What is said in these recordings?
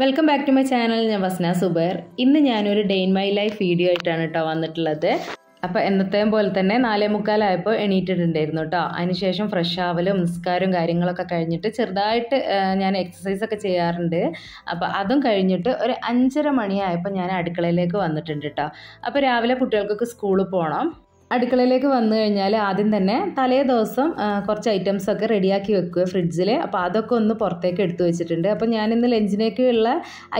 welcome back to my channel ഞാൻ വസ്ന സുബേർ ഇന്ന് ഞാനൊരു day in my life video ആയിട്ടാണ് കേട്ടോ വന്നിട്ടുള്ളത് അപ്പോൾ എന്നത്തെയും പോലെ തന്നെ നാലേ മുക്കാലായപ്പോൾ എണീറ്റിട്ടുണ്ടായിരുന്നു കേട്ടോ അതിനുശേഷം ഫ്രഷ് ആവലും നിസ്കാരവും കാര്യങ്ങളൊക്കെ കഴിഞ്ഞിട്ട് ചെറുതായിട്ട് ഞാൻ എക്സസൈസൊക്കെ ചെയ്യാറുണ്ട് അപ്പോൾ അതും കഴിഞ്ഞിട്ട് ഒരു അഞ്ചര മണിയായപ്പോൾ ഞാൻ അടുക്കളയിലേക്ക് വന്നിട്ടുണ്ട് കേട്ടോ അപ്പോൾ രാവിലെ കുട്ടികൾക്കൊക്കെ സ്കൂളിൽ പോകണം അടുക്കളയിലേക്ക് വന്നു കഴിഞ്ഞാൽ ആദ്യം തന്നെ തലേ ദിവസം കുറച്ച് ഐറ്റംസ് ഒക്കെ റെഡിയാക്കി വെക്കുക ഫ്രിഡ്ജിൽ അപ്പോൾ അതൊക്കെ ഒന്ന് പുറത്തേക്ക് എടുത്തു വെച്ചിട്ടുണ്ട് അപ്പോൾ ഞാനിന്ന് ലഞ്ചിനേക്കുള്ള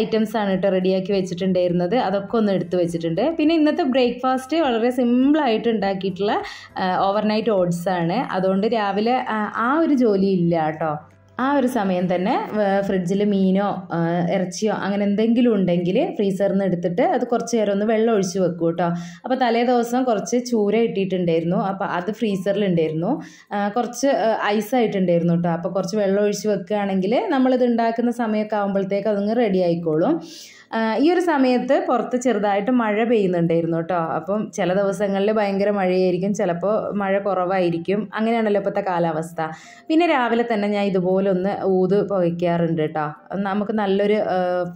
ഐറ്റംസാണ് കേട്ടോ റെഡിയാക്കി വെച്ചിട്ടുണ്ടായിരുന്നത് അതൊക്കെ ഒന്ന് എടുത്തു വെച്ചിട്ടുണ്ട് പിന്നെ ഇന്നത്തെ ബ്രേക്ക്ഫാസ്റ്റ് വളരെ സിമ്പിളായിട്ട് ഉണ്ടാക്കിയിട്ടുള്ള ഓവർനൈറ്റ് ഓട്സാണ് അതുകൊണ്ട് രാവിലെ ആ ഒരു ജോലി ഇല്ല കേട്ടോ ആ ഒരു സമയം തന്നെ ഫ്രിഡ്ജിൽ മീനോ ഇറച്ചിയോ അങ്ങനെ എന്തെങ്കിലും ഉണ്ടെങ്കിൽ ഫ്രീസറിൽ നിന്ന് എടുത്തിട്ട് അത് കുറച്ച് നേരം ഒന്ന് വെള്ളം ഒഴിച്ച് വെക്കും കേട്ടോ അപ്പോൾ തലേ ദിവസം കുറച്ച് ചൂര ഇട്ടിട്ടുണ്ടായിരുന്നു അപ്പോൾ അത് ഫ്രീസറിൽ ഉണ്ടായിരുന്നു കുറച്ച് ഐസായിട്ടുണ്ടായിരുന്നു കേട്ടോ അപ്പോൾ കുറച്ച് വെള്ളം ഒഴിച്ച് വെക്കുകയാണെങ്കിൽ നമ്മളിത് ഉണ്ടാക്കുന്ന സമയമൊക്കെ ആകുമ്പോഴത്തേക്ക് അതങ്ങ് റെഡി ആയിക്കോളും ഈ ഒരു സമയത്ത് പുറത്ത് ചെറുതായിട്ട് മഴ പെയ്യുന്നുണ്ടായിരുന്നു കേട്ടോ അപ്പം ചില ദിവസങ്ങളിൽ ഭയങ്കര മഴയായിരിക്കും ചിലപ്പോൾ മഴ കുറവായിരിക്കും അങ്ങനെയാണല്ലോ ഇപ്പോഴത്തെ കാലാവസ്ഥ പിന്നെ രാവിലെ തന്നെ ഞാൻ ഇതുപോലെ ഒന്ന് ഊത് പുകയ്ക്കാറുണ്ട് കേട്ടോ നമുക്ക് നല്ലൊരു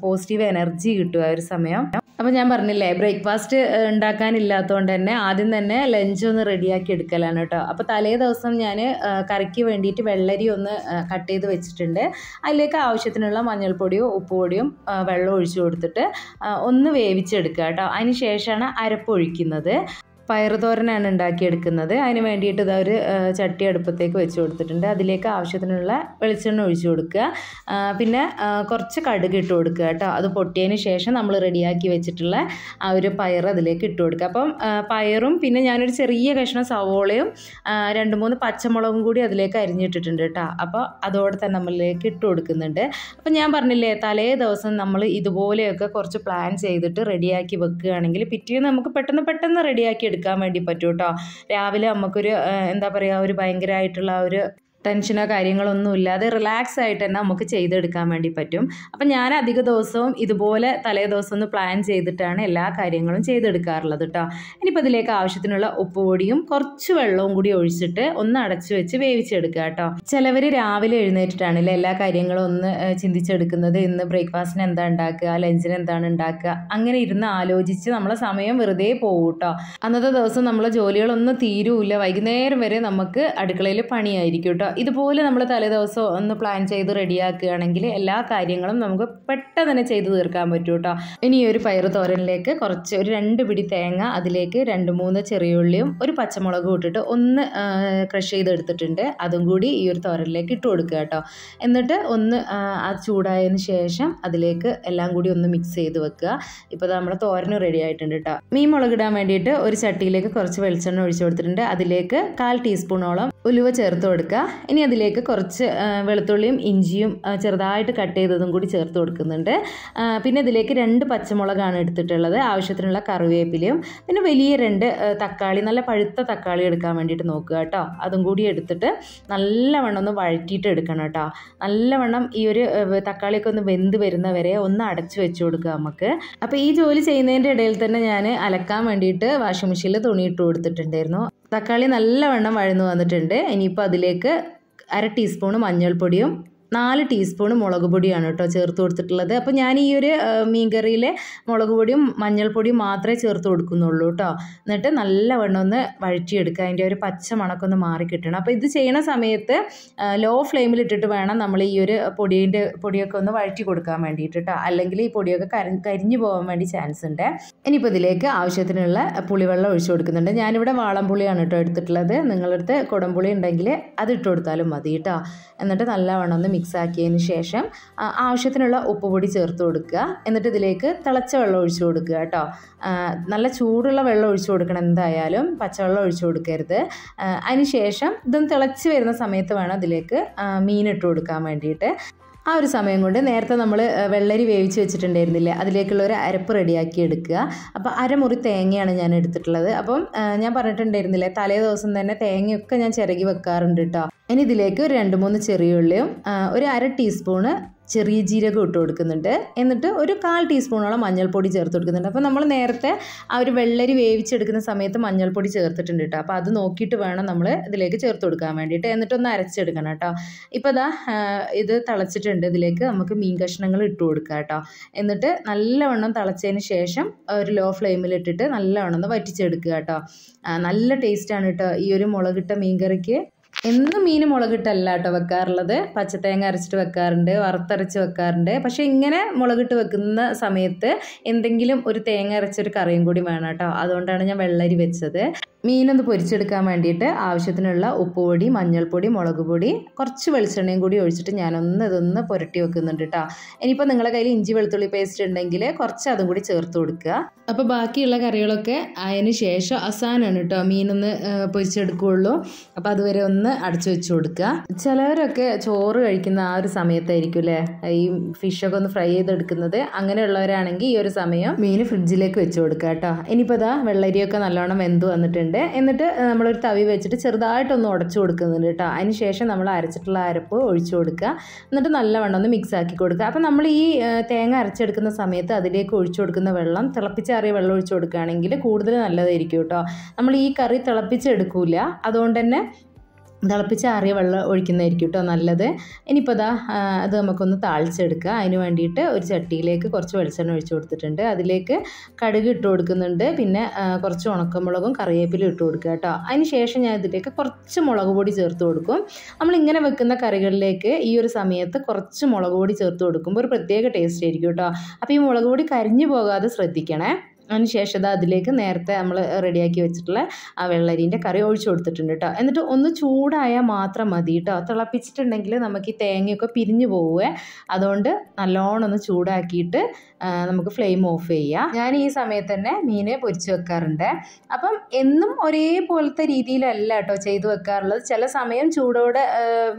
പോസിറ്റീവ് എനർജി കിട്ടും ആ ഒരു സമയം അപ്പോൾ ഞാൻ പറഞ്ഞില്ലേ ബ്രേക്ക്ഫാസ്റ്റ് ഉണ്ടാക്കാനില്ലാത്തതുകൊണ്ട് തന്നെ ആദ്യം തന്നെ ലഞ്ച് ഒന്ന് റെഡിയാക്കി എടുക്കലാണ് കേട്ടോ അപ്പോൾ തലേ ദിവസം ഞാൻ കറിക്ക് വേണ്ടിയിട്ട് വെള്ളരി ഒന്ന് കട്ട് ചെയ്ത് വെച്ചിട്ടുണ്ട് അതിലേക്ക് ആവശ്യത്തിനുള്ള മഞ്ഞൾപ്പൊടിയോ ഉപ്പുപൊടിയും വെള്ളം ഒഴിച്ചു കൊടുത്തു കൊടുത്തിട്ട് ഒന്ന് വേവിച്ചെടുക്കുക കേട്ടോ അതിന് ശേഷമാണ് അരപ്പൊഴിക്കുന്നത് പയറുതോരനാണ് ഉണ്ടാക്കിയെടുക്കുന്നത് അതിന് വേണ്ടിയിട്ട് ഇതാ ഒരു ചട്ടി അടുപ്പത്തേക്ക് വെച്ച് കൊടുത്തിട്ടുണ്ട് അതിലേക്ക് ആവശ്യത്തിനുള്ള വെളിച്ചെണ്ണ ഒഴിച്ചു കൊടുക്കുക പിന്നെ കുറച്ച് കടുക് ഇട്ട് കൊടുക്കുക കേട്ടോ അത് പൊട്ടിയതിന് ശേഷം നമ്മൾ റെഡിയാക്കി വെച്ചിട്ടുള്ള ആ ഒരു പയർ അതിലേക്ക് ഇട്ട് കൊടുക്കുക അപ്പം പയറും പിന്നെ ഞാനൊരു ചെറിയ കഷ്ണം സവോളയും രണ്ട് മൂന്ന് പച്ചമുളകും കൂടി അതിലേക്ക് അരിഞ്ഞിട്ടിട്ടുണ്ട് കേട്ടോ അപ്പോൾ അതോടെ തന്നെ നമ്മളിലേക്ക് ഇട്ട് കൊടുക്കുന്നുണ്ട് അപ്പം ഞാൻ പറഞ്ഞില്ലേ തലേ ദിവസം നമ്മൾ ഇതുപോലെയൊക്കെ കുറച്ച് പ്ലാൻ ചെയ്തിട്ട് റെഡിയാക്കി വെക്കുകയാണെങ്കിൽ പിറ്റേന്ന് നമുക്ക് പെട്ടെന്ന് പെട്ടെന്ന് റെഡിയാക്കി എടുക്കാം എടുക്കാൻ വേണ്ടി പറ്റൂട്ടോ രാവിലെ നമുക്കൊരു എന്താ പറയുക ഒരു ഭയങ്കരമായിട്ടുള്ള ഒരു ടെൻഷനോ കാര്യങ്ങളോ ഒന്നും ഇല്ലാതെ റിലാക്സ് ആയിട്ട് തന്നെ നമുക്ക് ചെയ്തെടുക്കാൻ വേണ്ടി പറ്റും അപ്പം ഞാൻ അധിക ദിവസവും ഇതുപോലെ തലേ ദിവസം ഒന്ന് പ്ലാൻ ചെയ്തിട്ടാണ് എല്ലാ കാര്യങ്ങളും ചെയ്തെടുക്കാറുള്ളത് കേട്ടോ ഇനിയിപ്പോൾ ഇതിലേക്ക് ആവശ്യത്തിനുള്ള ഉപ്പുപൊടിയും കുറച്ച് വെള്ളവും കൂടി ഒഴിച്ചിട്ട് ഒന്ന് അടച്ചു വെച്ച് വേവിച്ചെടുക്കുക കേട്ടോ ചിലവർ രാവിലെ എഴുന്നേറ്റിട്ടാണ് അല്ലേ എല്ലാ കാര്യങ്ങളും ഒന്ന് ചിന്തിച്ചെടുക്കുന്നത് ഇന്ന് ബ്രേക്ക്ഫാസ്റ്റിന് എന്താ ഉണ്ടാക്കുക ലഞ്ചിന് എന്താണ് ഉണ്ടാക്കുക അങ്ങനെ ഇരുന്ന് ആലോചിച്ച് നമ്മളെ സമയം വെറുതെ പോകും കേട്ടോ അന്നത്തെ ദിവസം നമ്മളെ ജോലികളൊന്നും തീരൂല്ല വൈകുന്നേരം വരെ നമുക്ക് അടുക്കളയിൽ പണിയായിരിക്കും കേട്ടോ ഇതുപോലെ നമ്മൾ തലേദിവസം ഒന്ന് പ്ലാൻ ചെയ്ത് റെഡിയാക്കുകയാണെങ്കിൽ എല്ലാ കാര്യങ്ങളും നമുക്ക് പെട്ടെന്ന് തന്നെ ചെയ്തു തീർക്കാൻ പറ്റും കേട്ടോ ഇനി ഈ ഒരു പയറ് തോരനിലേക്ക് കുറച്ച് ഒരു രണ്ട് പിടി തേങ്ങ അതിലേക്ക് രണ്ട് മൂന്ന് ചെറിയുള്ളിയും ഒരു പച്ചമുളകും ഇട്ടിട്ട് ഒന്ന് ക്രഷ് ചെയ്തെടുത്തിട്ടുണ്ട് അതും കൂടി ഈ ഒരു തോരനിലേക്ക് ഇട്ട് കൊടുക്കുക കേട്ടോ എന്നിട്ട് ഒന്ന് ആ ചൂടായതിനു ശേഷം അതിലേക്ക് എല്ലാം കൂടി ഒന്ന് മിക്സ് ചെയ്ത് വെക്കുക ഇപ്പോൾ നമ്മുടെ തോരന് റെഡി ആയിട്ടുണ്ട് കേട്ടോ മീൻ മുളകിടാൻ വേണ്ടിയിട്ട് ഒരു ചട്ടിയിലേക്ക് കുറച്ച് വെളിച്ചെണ്ണ ഒഴിച്ചു കൊടുത്തിട്ടുണ്ട് അതിലേക്ക് കാൽ ടീസ്പൂണോളം ഉലുവ ചേർത്ത് കൊടുക്കുക ഇനി അതിലേക്ക് കുറച്ച് വെളുത്തുള്ളിയും ഇഞ്ചിയും ചെറുതായിട്ട് കട്ട് ചെയ്തതും കൂടി ചേർത്ത് കൊടുക്കുന്നുണ്ട് പിന്നെ ഇതിലേക്ക് രണ്ട് പച്ചമുളകാണ് എടുത്തിട്ടുള്ളത് ആവശ്യത്തിനുള്ള കറിവേപ്പിലയും പിന്നെ വലിയ രണ്ട് തക്കാളി നല്ല പഴുത്ത തക്കാളി എടുക്കാൻ വേണ്ടിയിട്ട് നോക്കുക കേട്ടോ അതും കൂടി എടുത്തിട്ട് നല്ലവണ്ണം ഒന്ന് വഴറ്റിയിട്ട് എടുക്കണം കേട്ടോ നല്ലവണ്ണം ഈ ഒരു തക്കാളിയൊക്കെ ഒന്ന് വെന്ത് വരുന്നവരെ ഒന്ന് അടച്ചു വെച്ച് കൊടുക്കുക നമുക്ക് അപ്പോൾ ഈ ജോലി ചെയ്യുന്നതിൻ്റെ ഇടയിൽ തന്നെ ഞാൻ അലക്കാൻ വേണ്ടിയിട്ട് വാഷിംഗ് മെഷീനിൽ തുണിയിട്ട് കൊടുത്തിട്ടുണ്ടായിരുന്നു തക്കാളി നല്ലവണ്ണം വഴന്നു വന്നിട്ടുണ്ട് ഇനിയിപ്പോൾ അതിലേക്ക് അര ടീസ്പൂൺ മഞ്ഞൾപ്പൊടിയും നാല് ടീസ്പൂൺ മുളക് പൊടിയാണ് കേട്ടോ ചേർത്ത് കൊടുത്തിട്ടുള്ളത് അപ്പോൾ ഞാൻ ഈ ഒരു മീൻകറിയിലെ മുളക് പൊടിയും മഞ്ഞൾപ്പൊടിയും മാത്രമേ ചേർത്ത് കൊടുക്കുന്നുള്ളൂ കേട്ടോ എന്നിട്ട് നല്ലവണ്ണം ഒന്ന് വഴറ്റിയെടുക്കുക അതിൻ്റെ ഒരു പച്ച മണക്കൊന്ന് ഒന്ന് മാറി കിട്ടണം അപ്പോൾ ഇത് ചെയ്യണ സമയത്ത് ലോ ഫ്ലെയിമിൽ ഇട്ടിട്ട് വേണം നമ്മൾ ഈ ഒരു പൊടിൻ്റെ പൊടിയൊക്കെ ഒന്ന് വഴറ്റി കൊടുക്കാൻ വേണ്ടിയിട്ട് കേട്ടോ അല്ലെങ്കിൽ ഈ പൊടിയൊക്കെ കരി കരിഞ്ഞു പോകാൻ വേണ്ടി ചാൻസ് ഉണ്ട് ഇനിയിപ്പോൾ ഇതിലേക്ക് ആവശ്യത്തിനുള്ള പുളിവെള്ളം ഒഴിച്ചു കൊടുക്കുന്നുണ്ട് ഞാനിവിടെ വാളംപുളിയാണ് കേട്ടോ എടുത്തിട്ടുള്ളത് നിങ്ങളടുത്ത് കുടംപുളി ഉണ്ടെങ്കിൽ അത് ഇട്ട് കൊടുത്താലും മതി കേട്ടോ എന്നിട്ട് നല്ലവണ്ണം ഒന്ന് മിക്സ് ആക്കിയതിന് ശേഷം ആവശ്യത്തിനുള്ള ഉപ്പ് ചേർത്ത് കൊടുക്കുക എന്നിട്ട് ഇതിലേക്ക് തിളച്ച വെള്ളം ഒഴിച്ചു കൊടുക്കുക കേട്ടോ നല്ല ചൂടുള്ള വെള്ളം ഒഴിച്ചു കൊടുക്കണം എന്തായാലും പച്ചവെള്ളം ഒഴിച്ചു കൊടുക്കരുത് അതിന് ശേഷം ഇതൊന്ന് തിളച്ച് വരുന്ന സമയത്ത് വേണം അതിലേക്ക് മീനിട്ട് കൊടുക്കാൻ വേണ്ടിയിട്ട് ആ ഒരു സമയം കൊണ്ട് നേരത്തെ നമ്മൾ വെള്ളരി വേവിച്ച് വെച്ചിട്ടുണ്ടായിരുന്നില്ലേ അതിലേക്കുള്ള ഒരു അരപ്പ് റെഡിയാക്കി എടുക്കുക അപ്പോൾ അരമുറി തേങ്ങയാണ് ഞാൻ എടുത്തിട്ടുള്ളത് അപ്പം ഞാൻ പറഞ്ഞിട്ടുണ്ടായിരുന്നില്ലേ തലേ ദിവസം തന്നെ തേങ്ങയൊക്കെ ഞാൻ ചിരകി വെക്കാറുണ്ട് കേട്ടോ ഇനി ഇതിലേക്ക് ഒരു രണ്ട് മൂന്ന് ചെറിയ ഉള്ളിയും ഒരു അര ടീസ്പൂണ് ചെറിയ ജീരകം ഇട്ട് കൊടുക്കുന്നുണ്ട് എന്നിട്ട് ഒരു കാൽ ടീസ്പൂണോളം മഞ്ഞൾപ്പൊടി ചേർത്ത് കൊടുക്കുന്നുണ്ട് അപ്പോൾ നമ്മൾ നേരത്തെ ആ ഒരു വെള്ളരി വേവിച്ചെടുക്കുന്ന സമയത്ത് മഞ്ഞൾപ്പൊടി ചേർത്തിട്ടുണ്ട് കേട്ടോ അപ്പോൾ അത് നോക്കിയിട്ട് വേണം നമ്മൾ ഇതിലേക്ക് ചേർത്ത് കൊടുക്കാൻ വേണ്ടിയിട്ട് എന്നിട്ടൊന്ന് അരച്ചെടുക്കണം കേട്ടോ ഇപ്പോൾ ഇതാ ഇത് തിളച്ചിട്ടുണ്ട് ഇതിലേക്ക് നമുക്ക് മീൻ കഷ്ണങ്ങൾ ഇട്ട് കൊടുക്കുക കേട്ടോ എന്നിട്ട് നല്ലവണ്ണം തിളച്ചതിന് ശേഷം ഒരു ലോ ഫ്ലെയിമിലിട്ടിട്ട് നല്ലവണ്ണം ഒന്ന് വറ്റിച്ചെടുക്കുക കേട്ടോ നല്ല ടേസ്റ്റാണ് കേട്ടോ ഈ ഒരു മുളകിട്ട മീൻ കറിക്ക് എന്നും മീൻ മുളകിട്ടല്ല കേട്ടോ വെക്കാറുള്ളത് പച്ചത്തേങ്ങ അരച്ചിട്ട് വെക്കാറുണ്ട് വറുത്തരച്ച് വെക്കാറുണ്ട് പക്ഷേ ഇങ്ങനെ മുളകിട്ട് വെക്കുന്ന സമയത്ത് എന്തെങ്കിലും ഒരു തേങ്ങ അരച്ചൊരു കറിയും കൂടി വേണം കേട്ടോ അതുകൊണ്ടാണ് ഞാൻ വെള്ളരി വെച്ചത് മീനൊന്ന് പൊരിച്ചെടുക്കാൻ വേണ്ടിയിട്ട് ആവശ്യത്തിനുള്ള ഉപ്പുപൊടി മഞ്ഞൾപ്പൊടി മുളക് പൊടി കുറച്ച് വെളിച്ചെണ്ണയും കൂടി ഒഴിച്ചിട്ട് ഞാനൊന്ന് ഇതൊന്ന് പുരട്ടി വെക്കുന്നുണ്ട് കേട്ടോ ഇനിയിപ്പോൾ നിങ്ങളുടെ കയ്യിൽ ഇഞ്ചി വെളുത്തുള്ളി പേസ്റ്റ് ഉണ്ടെങ്കിൽ കുറച്ച് അതും കൂടി ചേർത്ത് കൊടുക്കുക അപ്പോൾ ബാക്കിയുള്ള കറികളൊക്കെ അതിന് ശേഷം അവസാനമാണ് കേട്ടോ മീനൊന്ന് പൊരിച്ചെടുക്കുകയുള്ളൂ അപ്പോൾ അതുവരെ ഒന്ന് അടച്ചു വെച്ച് കൊടുക്കുക ചിലവരൊക്കെ ചോറ് കഴിക്കുന്ന ആ ഒരു സമയത്തായിരിക്കും അല്ലേ ഈ ഫിഷൊക്കെ ഒന്ന് ഫ്രൈ ചെയ്തെടുക്കുന്നത് അങ്ങനെയുള്ളവരാണെങ്കിൽ ഈ ഒരു സമയം മീൻ ഫ്രിഡ്ജിലേക്ക് വെച്ച് കൊടുക്കുക കേട്ടോ ഇനിയിപ്പോൾ അതാ വെള്ളരിയൊക്കെ നല്ലോണം വെന്ത് വന്നിട്ടുണ്ട് വെക്കുന്നുണ്ട് എന്നിട്ട് നമ്മളൊരു തവി വെച്ചിട്ട് ചെറുതായിട്ടൊന്ന് ഉടച്ചു കൊടുക്കുന്നുണ്ട് കേട്ടോ അതിന് ശേഷം നമ്മൾ അരച്ചിട്ടുള്ള അരപ്പ് ഒഴിച്ചു കൊടുക്കുക എന്നിട്ട് നല്ലവണ്ണം ഒന്ന് മിക്സ് ആക്കി കൊടുക്കുക അപ്പോൾ നമ്മൾ ഈ തേങ്ങ അരച്ചെടുക്കുന്ന സമയത്ത് അതിലേക്ക് ഒഴിച്ചു കൊടുക്കുന്ന വെള്ളം തിളപ്പിച്ചാറിയ വെള്ളം ഒഴിച്ചു കൊടുക്കുകയാണെങ്കിൽ കൂടുതൽ നല്ലതായിരിക്കും കേട്ടോ നമ്മൾ ഈ കറി തിളപ്പിച്ചെടുക്കില്ല അതുകൊണ്ട് തന്നെ തിളപ്പിച്ച തിളപ്പിച്ചാറിയ വെള്ളം ഒഴിക്കുന്നതായിരിക്കും കേട്ടോ നല്ലത് ഇനിയിപ്പോൾ അതാ അത് നമുക്കൊന്ന് താളിച്ചെടുക്കുക അതിന് വേണ്ടിയിട്ട് ഒരു ചട്ടിയിലേക്ക് കുറച്ച് വെളിച്ചെണ്ണ ഒഴിച്ചു കൊടുത്തിട്ടുണ്ട് അതിലേക്ക് കടുക് ഇട്ട് കൊടുക്കുന്നുണ്ട് പിന്നെ കുറച്ച് ഉണക്കമുളകും കറിവേപ്പിലും ഇട്ട് കൊടുക്കുക കേട്ടോ അതിന് ശേഷം ഞാൻ ഇതിലേക്ക് കുറച്ച് മുളക് പൊടി ചേർത്ത് കൊടുക്കും നമ്മളിങ്ങനെ വെക്കുന്ന കറികളിലേക്ക് ഈ ഒരു സമയത്ത് കുറച്ച് മുളക് പൊടി ചേർത്ത് കൊടുക്കുമ്പോൾ ഒരു പ്രത്യേക ടേസ്റ്റ് ആയിരിക്കും കേട്ടോ അപ്പോൾ ഈ മുളക് പൊടി കരിഞ്ഞു പോകാതെ ശ്രദ്ധിക്കണേ അത് അതിലേക്ക് നേരത്തെ നമ്മൾ റെഡിയാക്കി വെച്ചിട്ടുള്ള ആ വെള്ളരിൻ്റെ കറി ഒഴിച്ചു കൊടുത്തിട്ടുണ്ട് കേട്ടോ എന്നിട്ട് ഒന്ന് ചൂടായാൽ മാത്രം മതി കേട്ടോ തിളപ്പിച്ചിട്ടുണ്ടെങ്കിൽ നമുക്ക് ഈ തേങ്ങയൊക്കെ പിരിഞ്ഞു പോവുക അതുകൊണ്ട് നല്ലോണം ഒന്ന് ചൂടാക്കിയിട്ട് നമുക്ക് ഫ്ലെയിം ഓഫ് ചെയ്യാം ഞാൻ ഈ സമയത്ത് തന്നെ മീനെ പൊരിച്ച് വെക്കാറുണ്ട് അപ്പം എന്നും ഒരേപോലത്തെ രീതിയിലല്ല കേട്ടോ ചെയ്തു വെക്കാറുള്ളത് ചില സമയം ചൂടോടെ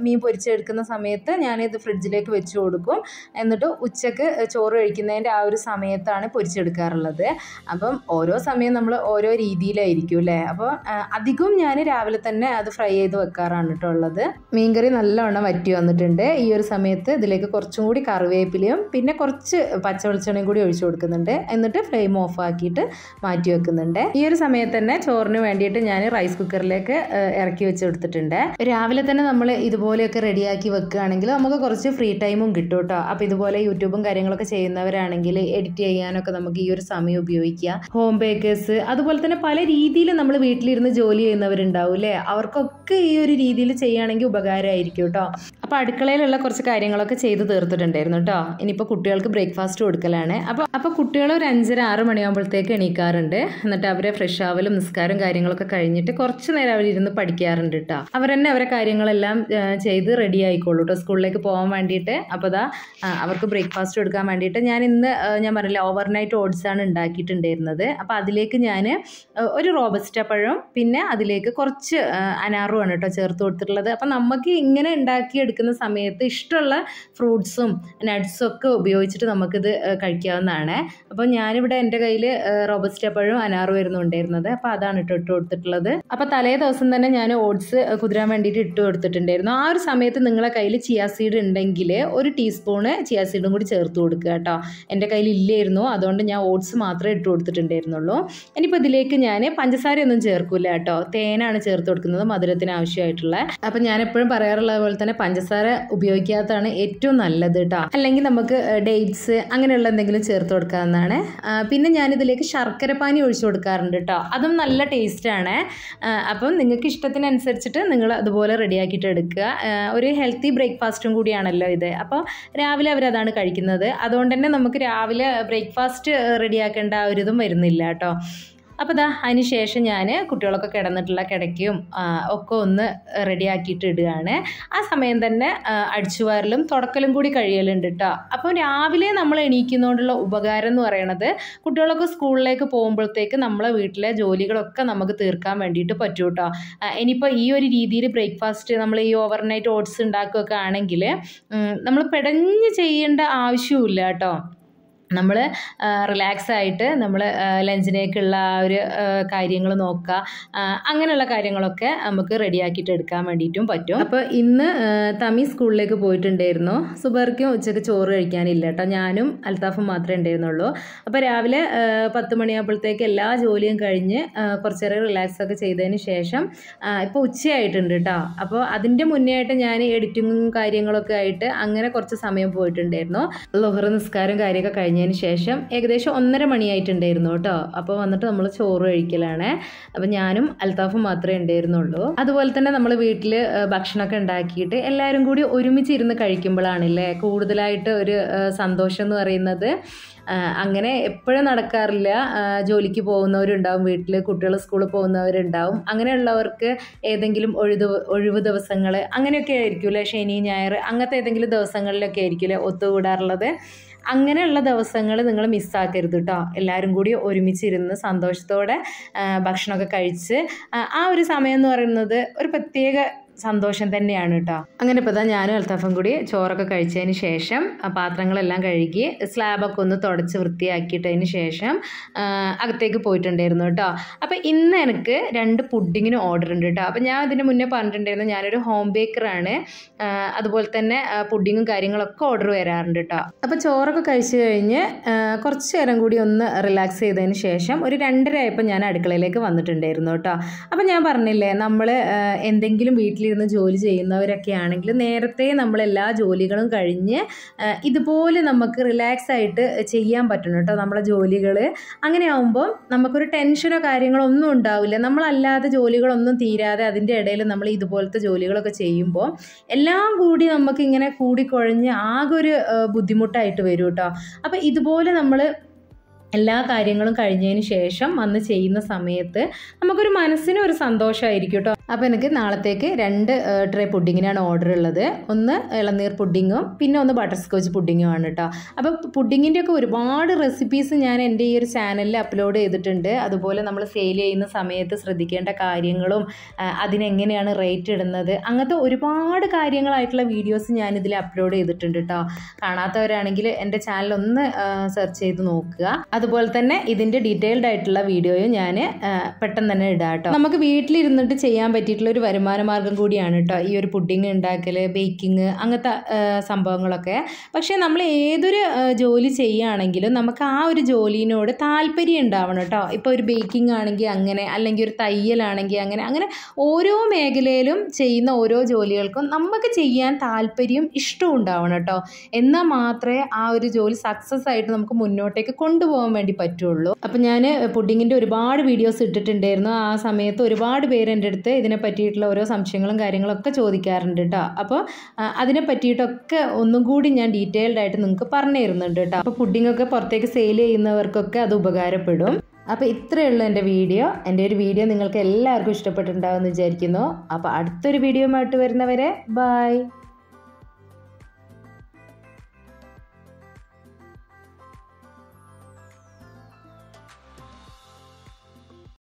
മീൻ പൊരിച്ചെടുക്കുന്ന സമയത്ത് ഞാനിത് ഫ്രിഡ്ജിലേക്ക് വെച്ച് കൊടുക്കും എന്നിട്ട് ഉച്ചക്ക് ചോറ് കഴിക്കുന്നതിൻ്റെ ആ ഒരു സമയത്താണ് പൊരിച്ചെടുക്കാറുള്ളത് അപ്പം ഓരോ സമയം നമ്മൾ ഓരോ രീതിയിലായിരിക്കും അല്ലേ അപ്പോൾ അധികവും ഞാൻ രാവിലെ തന്നെ അത് ഫ്രൈ ചെയ്ത് വെക്കാറാണ് കേട്ടോ ഉള്ളത് മീൻകറി നല്ലവണ്ണം വറ്റി വന്നിട്ടുണ്ട് ഈ ഒരു സമയത്ത് ഇതിലേക്ക് കുറച്ചും കൂടി കറിവേപ്പിലയും പിന്നെ കുറച്ച് പച്ച വെളിച്ചെണ്ണയും കൂടി ഒഴിച്ചു കൊടുക്കുന്നുണ്ട് എന്നിട്ട് ഫ്ലെയിം ഓഫ് ആക്കിയിട്ട് മാറ്റി വെക്കുന്നുണ്ട് ഈ ഒരു സമയത്ത് തന്നെ ചോറിന് വേണ്ടിയിട്ട് ഞാൻ റൈസ് കുക്കറിലേക്ക് ഇറക്കി കൊടുത്തിട്ടുണ്ട് രാവിലെ തന്നെ നമ്മൾ ഇതുപോലെയൊക്കെ റെഡിയാക്കി വെക്കുകയാണെങ്കിൽ നമുക്ക് കുറച്ച് ഫ്രീ ടൈമും കിട്ടും കേട്ടോ അപ്പോൾ ഇതുപോലെ യൂട്യൂബും കാര്യങ്ങളൊക്കെ ചെയ്യുന്നവരാണെങ്കിൽ എഡിറ്റ് ചെയ്യാനൊക്കെ നമുക്ക് ഈ ഒരു സമയം ഉപയോഗിക്കാം ഉപയോഗിക്കുക ഹോം ബേക്കേഴ്സ് അതുപോലെ തന്നെ പല രീതിയിൽ നമ്മൾ വീട്ടിലിരുന്ന് ജോലി ചെയ്യുന്നവരുണ്ടാവും അല്ലേ അവർക്കൊക്കെ ഈ ഒരു രീതിയിൽ ചെയ്യുകയാണെങ്കിൽ ഉപകാരമായിരിക്കും കേട്ടോ അപ്പോൾ അടുക്കളയിലുള്ള കുറച്ച് കാര്യങ്ങളൊക്കെ ചെയ്ത് തീർത്തിട്ടുണ്ടായിരുന്നു കേട്ടോ ഇനിയിപ്പോൾ കുട്ടികൾക്ക് ബ്രേക്ക്ഫാസ്റ്റ് കൊടുക്കലാണ് അപ്പോൾ അപ്പോൾ കുട്ടികൾ ഒരു അഞ്ചര ആറ് മണിയാകുമ്പോഴത്തേക്ക് എണീക്കാറുണ്ട് എന്നിട്ട് അവരെ ഫ്രഷ് ആവലും നിസ്കാരം കാര്യങ്ങളൊക്കെ കഴിഞ്ഞിട്ട് കുറച്ച് നേരം അവരിരുന്ന് പഠിക്കാറുണ്ട് കേട്ടോ തന്നെ അവരെ കാര്യങ്ങളെല്ലാം ചെയ്ത് റെഡി ആയിക്കോളൂ കേട്ടോ സ്കൂളിലേക്ക് പോകാൻ വേണ്ടിയിട്ട് അപ്പോൾ അതാ അവർക്ക് ബ്രേക്ക്ഫാസ്റ്റ് കൊടുക്കാൻ വേണ്ടിയിട്ട് ഞാൻ ഇന്ന് ഞാൻ പറഞ്ഞില്ല ഓവർനൈറ്റ് ഓട്സ് ആണ് ഉണ്ടാക്കിയിട്ട് വെച്ചിട്ടുണ്ടായിരുന്നത് അപ്പോൾ അതിലേക്ക് ഞാൻ ഒരു റോബസ്റ്റ പഴം പിന്നെ അതിലേക്ക് കുറച്ച് അനാറുമാണ് കേട്ടോ ചേർത്ത് കൊടുത്തിട്ടുള്ളത് അപ്പോൾ നമുക്ക് ഇങ്ങനെ ഉണ്ടാക്കിയെടുക്കുന്ന സമയത്ത് ഇഷ്ടമുള്ള ഫ്രൂട്ട്സും നട്ട്സും ഒക്കെ ഉപയോഗിച്ചിട്ട് നമുക്കിത് കഴിക്കാവുന്നതാണ് അപ്പോൾ ഞാനിവിടെ എൻ്റെ കയ്യിൽ റോബസ്റ്റ പഴവും അനാറും ആയിരുന്നു ഉണ്ടായിരുന്നത് അപ്പോൾ അതാണ് ഇട്ട് ഇട്ട് കൊടുത്തിട്ടുള്ളത് അപ്പോൾ തലേ ദിവസം തന്നെ ഞാൻ ഓട്സ് കുതിരാൻ വേണ്ടിയിട്ട് ഇട്ട് കൊടുത്തിട്ടുണ്ടായിരുന്നു ആ ഒരു സമയത്ത് നിങ്ങളെ കയ്യിൽ ചിയാ സീഡ് ഉണ്ടെങ്കിൽ ഒരു ടീസ്പൂണ് ചിയാ സീഡും കൂടി ചേർത്ത് കൊടുക്കുക കേട്ടോ എൻ്റെ കയ്യിൽ ഇല്ലായിരുന്നു അതുകൊണ്ട് ഞാൻ ഓട്സ് മാത്രമേ ഇട്ട് കൊടുത്തിട്ടുണ്ടായിരുന്നുള്ളൂ ഇനിയിപ്പോൾ ഇതിലേക്ക് ഞാൻ പഞ്ചസാരയൊന്നും ചേർക്കില്ല കേട്ടോ തേനാണ് ചേർത്ത് കൊടുക്കുന്നത് മധുരത്തിന് ആവശ്യമായിട്ടുള്ള അപ്പം ഞാൻ എപ്പോഴും പറയാറുള്ളത് പോലെ തന്നെ പഞ്ചസാര ഉപയോഗിക്കാത്തതാണ് ഏറ്റവും നല്ലത് കേട്ടോ അല്ലെങ്കിൽ നമുക്ക് ഡേറ്റ്സ് അങ്ങനെയുള്ള എന്തെങ്കിലും ചേർത്ത് കൊടുക്കാവുന്നതാണ് പിന്നെ ഞാനിതിലേക്ക് ശർക്കര പാനി ഒഴിച്ചു കൊടുക്കാറുണ്ട് കേട്ടോ അതും നല്ല ടേസ്റ്റാണ് അപ്പം നിങ്ങൾക്ക് ഇഷ്ടത്തിനനുസരിച്ചിട്ട് നിങ്ങൾ അതുപോലെ റെഡിയാക്കിയിട്ട് എടുക്കുക ഒരു ഹെൽത്തി ബ്രേക്ക്ഫാസ്റ്റും കൂടിയാണല്ലോ ഇത് അപ്പോൾ രാവിലെ അവരതാണ് കഴിക്കുന്നത് അതുകൊണ്ട് തന്നെ നമുക്ക് രാവിലെ ബ്രേക്ക്ഫാസ്റ്റ് റെഡിയാക്കേണ്ട ഒരിതും വരുന്നില്ല കേട്ടോ അപ്പോൾ ദാ അതിന് ശേഷം ഞാൻ കുട്ടികളൊക്കെ കിടന്നിട്ടുള്ള കിടക്കയും ഒക്കെ ഒന്ന് റെഡിയാക്കിയിട്ട് ഇടുകയാണ് ആ സമയം തന്നെ അടിച്ചുവാരലും തുടക്കലും കൂടി കഴിയലുണ്ട് കേട്ടോ അപ്പോൾ രാവിലെ നമ്മൾ എണീക്കുന്നതുകൊണ്ടുള്ള ഉപകാരം എന്ന് പറയണത് കുട്ടികളൊക്കെ സ്കൂളിലേക്ക് പോകുമ്പോഴത്തേക്ക് നമ്മളെ വീട്ടിലെ ജോലികളൊക്കെ നമുക്ക് തീർക്കാൻ വേണ്ടിയിട്ട് പറ്റും കേട്ടോ ഇനിയിപ്പോൾ ഈ ഒരു രീതിയിൽ ബ്രേക്ക്ഫാസ്റ്റ് നമ്മൾ ഈ ഓവർനൈറ്റ് ഓട്സ് ഉണ്ടാക്കുകയൊക്കെ ആണെങ്കിൽ നമ്മൾ പെടഞ്ഞ് ചെയ്യേണ്ട ആവശ്യമില്ല കേട്ടോ നമ്മൾ റിലാക്സ് ആയിട്ട് നമ്മൾ ലഞ്ചിനേക്കുള്ള ആ ഒരു കാര്യങ്ങൾ നോക്കുക അങ്ങനെയുള്ള കാര്യങ്ങളൊക്കെ നമുക്ക് ആക്കിയിട്ട് എടുക്കാൻ വേണ്ടിയിട്ടും പറ്റും അപ്പോൾ ഇന്ന് തമി സ്കൂളിലേക്ക് പോയിട്ടുണ്ടായിരുന്നു സുബർക്കും ഉച്ചയ്ക്ക് ചോറ് കഴിക്കാനില്ല കേട്ടോ ഞാനും അൽത്താഫും മാത്രമേ ഉണ്ടായിരുന്നുള്ളൂ അപ്പോൾ രാവിലെ പത്ത് മണിയാകുമ്പോഴത്തേക്ക് എല്ലാ ജോലിയും കഴിഞ്ഞ് കുറച്ച് നേരം റിലാക്സ് ഒക്കെ ചെയ്തതിന് ശേഷം ഇപ്പോൾ ഉച്ചയായിട്ടുണ്ട് കേട്ടോ അപ്പോൾ അതിൻ്റെ മുന്നേ ആയിട്ട് ഞാൻ എഡിറ്റിങ്ങും കാര്യങ്ങളൊക്കെ ആയിട്ട് അങ്ങനെ കുറച്ച് സമയം പോയിട്ടുണ്ടായിരുന്നു ലോഹർ നിസ്കാരം കാര്യമൊക്കെ കഴിഞ്ഞ് കഴിഞ്ഞതിന് ശേഷം ഏകദേശം ഒന്നര മണിയായിട്ടുണ്ടായിരുന്നു കേട്ടോ അപ്പോൾ വന്നിട്ട് നമ്മൾ ചോറ് കഴിക്കലാണ് അപ്പോൾ ഞാനും അൽത്താഫും മാത്രമേ ഉണ്ടായിരുന്നുള്ളൂ അതുപോലെ തന്നെ നമ്മൾ വീട്ടിൽ ഭക്ഷണമൊക്കെ ഉണ്ടാക്കിയിട്ട് എല്ലാവരും കൂടി ഒരുമിച്ച് ഇരുന്ന് കഴിക്കുമ്പോഴാണല്ലേ കൂടുതലായിട്ട് ഒരു സന്തോഷം എന്ന് പറയുന്നത് അങ്ങനെ എപ്പോഴും നടക്കാറില്ല ജോലിക്ക് പോകുന്നവരുണ്ടാവും വീട്ടിൽ കുട്ടികൾ സ്കൂളിൽ പോകുന്നവരുണ്ടാവും അങ്ങനെയുള്ളവർക്ക് ഏതെങ്കിലും ഒഴിവ് ഒഴിവ് ദിവസങ്ങൾ അങ്ങനെയൊക്കെ ആയിരിക്കുമല്ലേ ശനി ഞായർ അങ്ങനത്തെ ഏതെങ്കിലും ദിവസങ്ങളിലൊക്കെ ആയിരിക്കില്ലേ ഒത്തുകൂടാറുള്ളത് അങ്ങനെയുള്ള ദിവസങ്ങൾ നിങ്ങൾ മിസ്സാക്കരുത് കേട്ടോ എല്ലാവരും കൂടി ഒരുമിച്ചിരുന്ന് സന്തോഷത്തോടെ ഭക്ഷണമൊക്കെ കഴിച്ച് ആ ഒരു സമയം എന്ന് പറയുന്നത് ഒരു പ്രത്യേക സന്തോഷം തന്നെയാണ് കേട്ടോ അങ്ങനെ ഇപ്പൊ തന്നെ ഞാനും അൽത്താഫും കൂടി ചോറൊക്കെ കഴിച്ചതിന് ശേഷം പാത്രങ്ങളെല്ലാം കഴുകി സ്ലാബൊക്കെ ഒന്ന് തുടച്ച് വൃത്തിയാക്കിയിട്ടതിന് ശേഷം അകത്തേക്ക് പോയിട്ടുണ്ടായിരുന്നു കേട്ടോ അപ്പോൾ ഇന്ന് എനിക്ക് രണ്ട് പുഡിങ്ങിന് ഓർഡർ ഉണ്ട് കേട്ടോ അപ്പോൾ ഞാൻ ഇതിന് മുന്നേ പറഞ്ഞിട്ടുണ്ടായിരുന്നു ഞാനൊരു ഹോം ബേക്കറാണ് അതുപോലെ തന്നെ പുഡിങ്ങും കാര്യങ്ങളൊക്കെ ഓർഡർ വരാറുണ്ട് കേട്ടോ അപ്പോൾ ചോറൊക്കെ കഴിച്ചു കഴിഞ്ഞ് കുറച്ച് നേരം കൂടി ഒന്ന് റിലാക്സ് ചെയ്തതിന് ശേഷം ഒരു രണ്ടര ആയപ്പോൾ ഞാൻ അടുക്കളയിലേക്ക് വന്നിട്ടുണ്ടായിരുന്നു കേട്ടോ അപ്പോൾ ഞാൻ പറഞ്ഞില്ലേ നമ്മൾ എന്തെങ്കിലും വീട്ടിൽ വീട്ടിലിരുന്ന് ജോലി ചെയ്യുന്നവരൊക്കെ ആണെങ്കിൽ നേരത്തെ നമ്മൾ എല്ലാ ജോലികളും കഴിഞ്ഞ് ഇതുപോലെ നമുക്ക് റിലാക്സ് ആയിട്ട് ചെയ്യാൻ പറ്റണം കേട്ടോ നമ്മളെ ജോലികൾ അങ്ങനെ ആകുമ്പോൾ നമുക്കൊരു ടെൻഷനോ കാര്യങ്ങളോ ഒന്നും ഉണ്ടാവില്ല നമ്മളല്ലാതെ ജോലികളൊന്നും തീരാതെ അതിൻ്റെ ഇടയിൽ നമ്മൾ ഇതുപോലത്തെ ജോലികളൊക്കെ ചെയ്യുമ്പോൾ എല്ലാം കൂടി നമുക്കിങ്ങനെ കൂടിക്കൊഴഞ്ഞ് ആകെ ഒരു ബുദ്ധിമുട്ടായിട്ട് വരും കേട്ടോ അപ്പോൾ ഇതുപോലെ നമ്മൾ എല്ലാ കാര്യങ്ങളും കഴിഞ്ഞതിന് ശേഷം വന്ന് ചെയ്യുന്ന സമയത്ത് നമുക്കൊരു മനസ്സിനും ഒരു സന്തോഷമായിരിക്കും കേട്ടോ അപ്പോൾ എനിക്ക് നാളത്തേക്ക് രണ്ട് ട്രേ പുഡിങ്ങിനാണ് ഓർഡർ ഉള്ളത് ഒന്ന് ഇളനീർ പുഡിങ്ങും പിന്നെ ഒന്ന് ബട്ടർ സ്കോച്ച് പുഡിങ്ങുമാണ് കേട്ടോ അപ്പോൾ പുഡിങ്ങിൻ്റെയൊക്കെ ഒരുപാട് റെസിപ്പീസ് ഞാൻ എൻ്റെ ഈ ഒരു ചാനലിൽ അപ്ലോഡ് ചെയ്തിട്ടുണ്ട് അതുപോലെ നമ്മൾ സെയിൽ ചെയ്യുന്ന സമയത്ത് ശ്രദ്ധിക്കേണ്ട കാര്യങ്ങളും അതിനെങ്ങനെയാണ് റേറ്റ് ഇടുന്നത് അങ്ങനത്തെ ഒരുപാട് കാര്യങ്ങളായിട്ടുള്ള വീഡിയോസ് ഞാൻ ഇതിൽ അപ്ലോഡ് ചെയ്തിട്ടുണ്ട് കേട്ടോ കാണാത്തവരാണെങ്കിൽ എൻ്റെ ചാനൽ ഒന്ന് സെർച്ച് ചെയ്ത് നോക്കുക അതുപോലെ തന്നെ ഇതിൻ്റെ ഡീറ്റെയിൽഡ് ആയിട്ടുള്ള വീഡിയോയും ഞാൻ പെട്ടെന്ന് തന്നെ ഇടാം കേട്ടോ നമുക്ക് വീട്ടിലിരുന്നിട്ട് ചെയ്യാൻ പറ്റിയിട്ടുള്ള ഒരു വരുമാന മാർഗം കൂടിയാണ് കേട്ടോ ഈ ഒരു പുഡിങ് ഉണ്ടാക്കൽ ബേക്കിങ് അങ്ങനത്തെ സംഭവങ്ങളൊക്കെ പക്ഷേ നമ്മൾ ഏതൊരു ജോലി ചെയ്യുകയാണെങ്കിലും നമുക്ക് ആ ഒരു ജോലിനോട് താല്പര്യം ഉണ്ടാവണം കേട്ടോ ഇപ്പോൾ ഒരു ബേക്കിംഗ് ആണെങ്കിൽ അങ്ങനെ അല്ലെങ്കിൽ ഒരു തയ്യലാണെങ്കിൽ അങ്ങനെ അങ്ങനെ ഓരോ മേഖലയിലും ചെയ്യുന്ന ഓരോ ജോലികൾക്കും നമുക്ക് ചെയ്യാൻ താല്പര്യം ഇഷ്ടവും ഉണ്ടാവണം കേട്ടോ എന്നാൽ മാത്രമേ ആ ഒരു ജോലി സക്സസ് ആയിട്ട് നമുക്ക് മുന്നോട്ടേക്ക് കൊണ്ടുപോകാൻ വേണ്ടി പറ്റുള്ളൂ അപ്പൊ ഞാൻ പുഡിങ്ങിന്റെ ഒരുപാട് വീഡിയോസ് ഇട്ടിട്ടുണ്ടായിരുന്നു ആ സമയത്ത് ഒരുപാട് പേര് എൻ്റെ അടുത്ത് ഇതിനെ പറ്റിയിട്ടുള്ള ഓരോ സംശയങ്ങളും കാര്യങ്ങളൊക്കെ ചോദിക്കാറുണ്ട് കേട്ടോ അപ്പോൾ അതിനെ പറ്റിയിട്ടൊക്കെ ഒന്നും കൂടി ഞാൻ ഡീറ്റെയിൽഡ് ആയിട്ട് നിങ്ങൾക്ക് പറഞ്ഞു കേട്ടോ അപ്പൊ അപ്പോൾ ഒക്കെ പുറത്തേക്ക് സെയിൽ ചെയ്യുന്നവർക്കൊക്കെ അത് ഉപകാരപ്പെടും അപ്പോൾ ഇത്രയേ ഉള്ളൂ എൻ്റെ വീഡിയോ എൻ്റെ ഒരു വീഡിയോ നിങ്ങൾക്ക് എല്ലാവർക്കും ഇഷ്ടപ്പെട്ടിട്ടുണ്ടാവും എന്ന് വിചാരിക്കുന്നു അപ്പോൾ അടുത്തൊരു വീഡിയോയുമായിട്ട് വരുന്നവരെ ബൈ